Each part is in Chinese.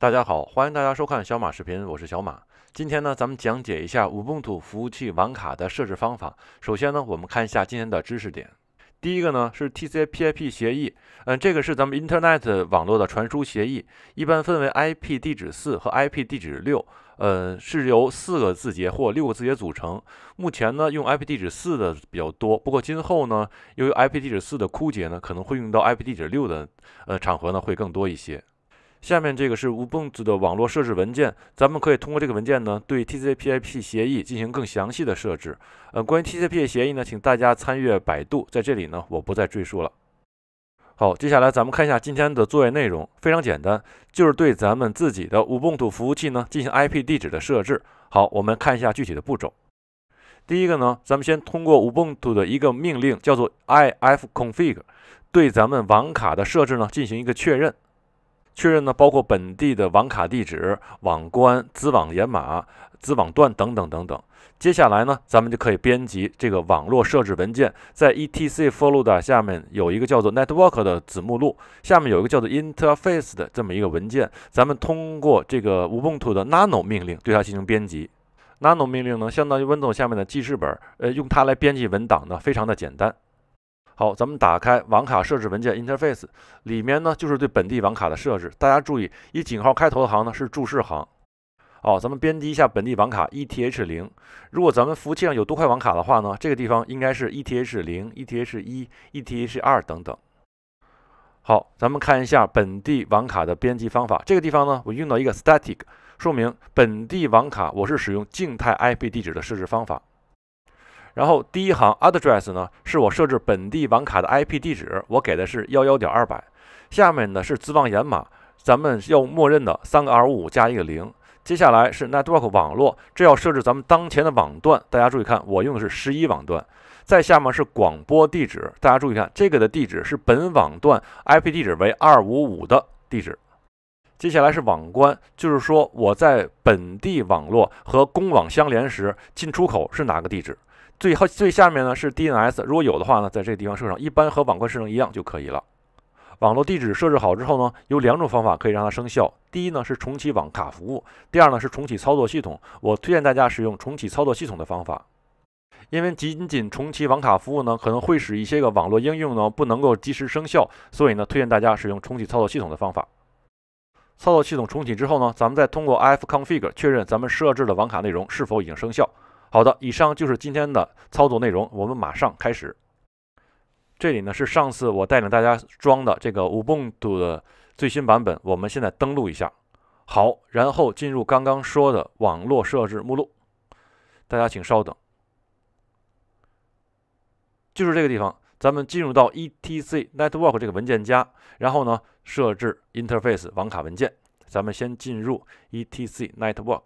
大家好，欢迎大家收看小马视频，我是小马。今天呢，咱们讲解一下 Ubuntu 服务器网卡的设置方法。首先呢，我们看一下今天的知识点。第一个呢是 TCP/IP 协议，嗯，这个是咱们 Internet 网络的传输协议，一般分为 IP 地址四和 IP 地址六，呃，是由四个字节或六个字节组成。目前呢，用 IP 地址四的比较多，不过今后呢，由于 IP 地址四的枯竭呢，可能会用到 IP 地址六的，呃，场合呢会更多一些。下面这个是 u b o n t s 的网络设置文件，咱们可以通过这个文件呢，对 TCP/IP 协议进行更详细的设置。呃，关于 t c p 协议呢，请大家参阅百度，在这里呢，我不再赘述了。好，接下来咱们看一下今天的作业内容，非常简单，就是对咱们自己的 u b o n t s 服务器呢进行 IP 地址的设置。好，我们看一下具体的步骤。第一个呢，咱们先通过 u b o n t s 的一个命令叫做 ifconfig，对咱们网卡的设置呢进行一个确认。确认呢，包括本地的网卡地址、网关、子网掩码、子网段等等等等。接下来呢，咱们就可以编辑这个网络设置文件，在 /etc/ folder 下面有一个叫做 network 的子目录，下面有一个叫做 interface 的这么一个文件。咱们通过这个 Ubuntu 的 nano 命令对它进行编辑。nano 命令呢，相当于 Windows 下面的记事本，呃，用它来编辑文档呢，非常的简单。好，咱们打开网卡设置文件 interface，里面呢就是对本地网卡的设置。大家注意，以井号开头的行呢是注释行。哦，咱们编辑一下本地网卡 eth0。如果咱们服务器上有多块网卡的话呢，这个地方应该是 eth0、eth1、eth2 等等。好，咱们看一下本地网卡的编辑方法。这个地方呢，我用到一个 static，说明本地网卡我是使用静态 IP 地址的设置方法。然后第一行 address 呢，是我设置本地网卡的 IP 地址，我给的是幺幺点二百。下面呢是资网掩码，咱们要默认的三个二五五加一个零。接下来是 network 网络，这要设置咱们当前的网段。大家注意看，我用的是十一网段。再下面是广播地址，大家注意看，这个的地址是本网段 IP 地址为二五五的地址。接下来是网关，就是说我在本地网络和公网相连时，进出口是哪个地址？最后最下面呢是 DNS，如果有的话呢，在这个地方设上，一般和网关设成一样就可以了。网络地址设置好之后呢，有两种方法可以让它生效。第一呢是重启网卡服务，第二呢是重启操作系统。我推荐大家使用重启操作系统的方法，因为仅仅重启网卡服务呢，可能会使一些个网络应用呢不能够及时生效，所以呢，推荐大家使用重启操作系统的方法。操作系统重启之后呢，咱们再通过 ifconfig 确认咱们设置的网卡内容是否已经生效。好的，以上就是今天的操作内容。我们马上开始。这里呢是上次我带领大家装的这个 Ubuntu 的最新版本。我们现在登录一下，好，然后进入刚刚说的网络设置目录。大家请稍等，就是这个地方，咱们进入到 /etc/network 这个文件夹，然后呢设置 interface 网卡文件。咱们先进入 /etc/network。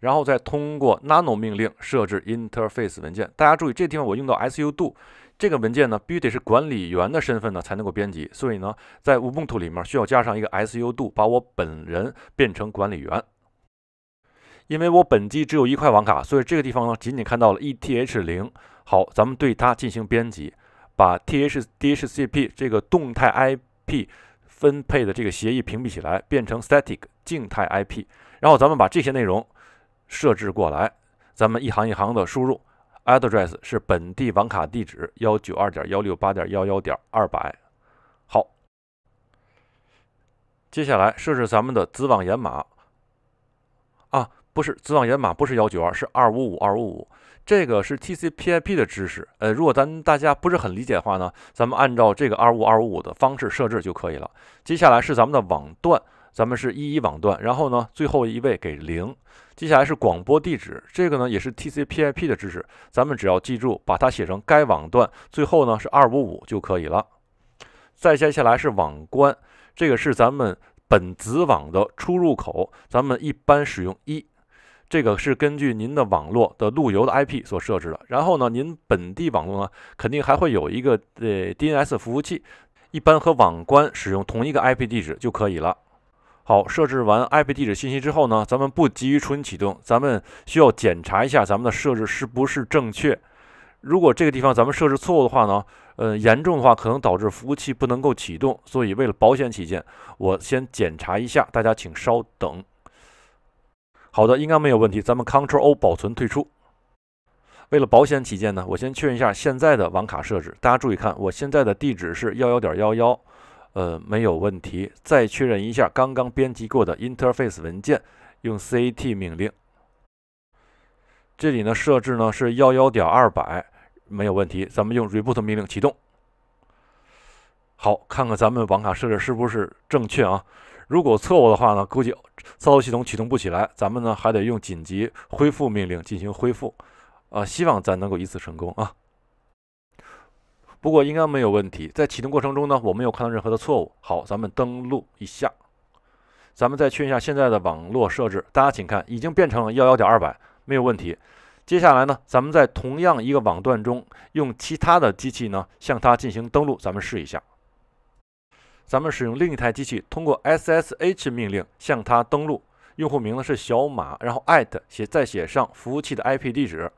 然后再通过 nano 命令设置 interface 文件，大家注意这地方我用到 su do 这个文件呢，必须得是管理员的身份呢才能够编辑。所以呢，在 ubuntu 里面需要加上一个 su do，把我本人变成管理员。因为我本机只有一块网卡，所以这个地方呢仅仅看到了 eth0。好，咱们对它进行编辑，把 th dhcp 这个动态 IP 分配的这个协议屏蔽起来，变成 static 静态 IP。然后咱们把这些内容。设置过来，咱们一行一行的输入。Address 是本地网卡地址，幺九二点幺六八点幺幺点二百。好，接下来设置咱们的子网掩码。啊，不是子网掩码，不是幺九二，是二五五二五五。这个是 TCP/IP 的知识。呃，如果咱大家不是很理解的话呢，咱们按照这个二五二五五的方式设置就可以了。接下来是咱们的网段，咱们是一一网段，然后呢，最后一位给零。接下来是广播地址，这个呢也是 TCP/IP 的知识，咱们只要记住，把它写成该网段，最后呢是二五五就可以了。再接下来是网关，这个是咱们本子网的出入口，咱们一般使用一，这个是根据您的网络的路由的 IP 所设置的。然后呢，您本地网络呢肯定还会有一个呃 DNS 服务器，一般和网关使用同一个 IP 地址就可以了。好，设置完 IP 地址信息之后呢，咱们不急于重新启动，咱们需要检查一下咱们的设置是不是正确。如果这个地方咱们设置错误的话呢，呃，严重的话可能导致服务器不能够启动。所以为了保险起见，我先检查一下，大家请稍等。好的，应该没有问题。咱们 c t r l O 保存退出。为了保险起见呢，我先确认一下现在的网卡设置，大家注意看，我现在的地址是幺幺点幺幺。呃，没有问题。再确认一下刚刚编辑过的 interface 文件，用 cat 命令。这里呢设置呢是幺幺点二百，没有问题。咱们用 reboot 命令启动。好，看看咱们网卡设置是不是正确啊？如果错误的话呢，估计操作系统启动不起来。咱们呢还得用紧急恢复命令进行恢复。啊，希望咱能够一次成功啊。不过应该没有问题，在启动过程中呢，我没有看到任何的错误。好，咱们登录一下，咱们再确认一下现在的网络设置。大家请看，已经变成了幺幺点二百，没有问题。接下来呢，咱们在同样一个网段中，用其他的机器呢向它进行登录，咱们试一下。咱们使用另一台机器，通过 SSH 命令向它登录，用户名呢是小马，然后 at 写再写上服务器的 IP 地址，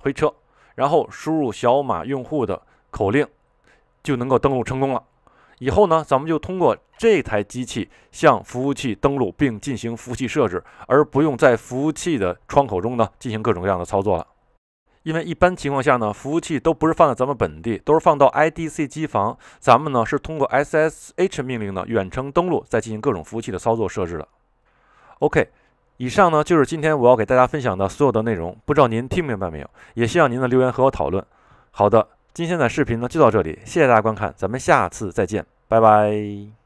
回车，然后输入小马用户的。口令就能够登录成功了。以后呢，咱们就通过这台机器向服务器登录并进行服务器设置，而不用在服务器的窗口中呢进行各种各样的操作了。因为一般情况下呢，服务器都不是放在咱们本地，都是放到 IDC 机房。咱们呢是通过 SSH 命令呢远程登录，再进行各种服务器的操作设置的。OK，以上呢就是今天我要给大家分享的所有的内容。不知道您听明白没有？也希望您的留言和我讨论。好的。今天的视频呢就到这里，谢谢大家观看，咱们下次再见，拜拜。